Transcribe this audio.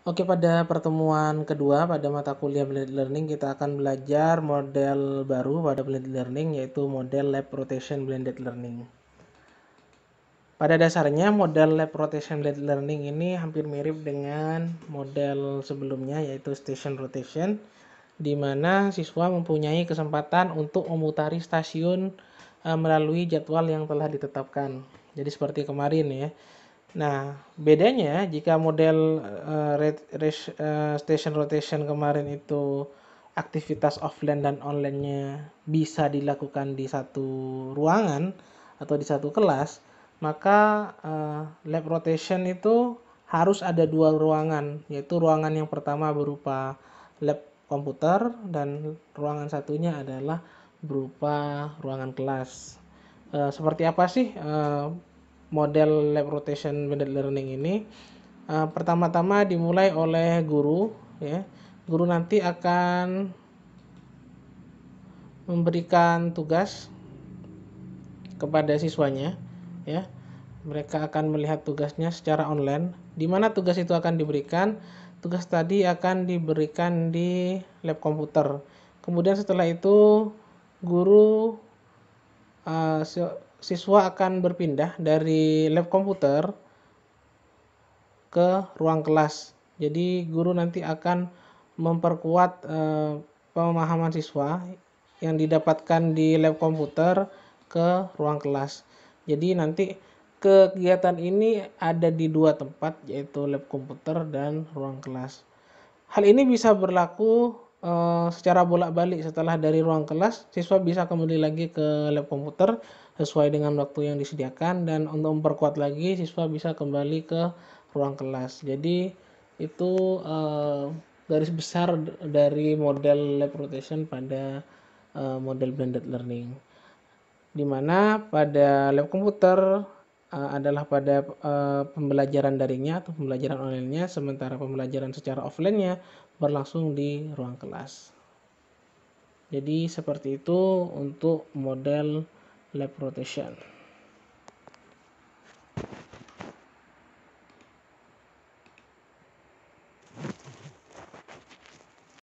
Oke, pada pertemuan kedua pada mata kuliah blended learning kita akan belajar model baru pada blended learning yaitu model lab rotation blended learning. Pada dasarnya model lab rotation blended learning ini hampir mirip dengan model sebelumnya yaitu station rotation di mana siswa mempunyai kesempatan untuk memutari stasiun eh, melalui jadwal yang telah ditetapkan. Jadi seperti kemarin ya Nah, bedanya jika model uh, station rotation kemarin itu aktivitas offline dan online-nya bisa dilakukan di satu ruangan atau di satu kelas, maka uh, lab rotation itu harus ada dua ruangan, yaitu ruangan yang pertama berupa lab komputer dan ruangan satunya adalah berupa ruangan kelas. Uh, seperti apa sih uh, model lab rotation blended learning ini uh, pertama-tama dimulai oleh guru ya guru nanti akan memberikan tugas kepada siswanya ya mereka akan melihat tugasnya secara online di mana tugas itu akan diberikan tugas tadi akan diberikan di lab komputer kemudian setelah itu guru uh, siswa akan berpindah dari lab komputer ke ruang kelas. Jadi guru nanti akan memperkuat e, pemahaman siswa yang didapatkan di lab komputer ke ruang kelas. Jadi nanti kegiatan ini ada di dua tempat yaitu lab komputer dan ruang kelas. Hal ini bisa berlaku Eh, secara bolak-balik setelah dari ruang kelas, siswa bisa kembali lagi ke lab komputer sesuai dengan waktu yang disediakan dan untuk memperkuat lagi siswa bisa kembali ke ruang kelas. Jadi itu eh, garis besar dari model lab rotation pada eh, model blended learning. Dimana pada lab komputer uh, adalah pada uh, pembelajaran daringnya atau pembelajaran online-nya, sementara pembelajaran secara offline-nya berlangsung di ruang kelas. Jadi seperti itu untuk model lab rotation.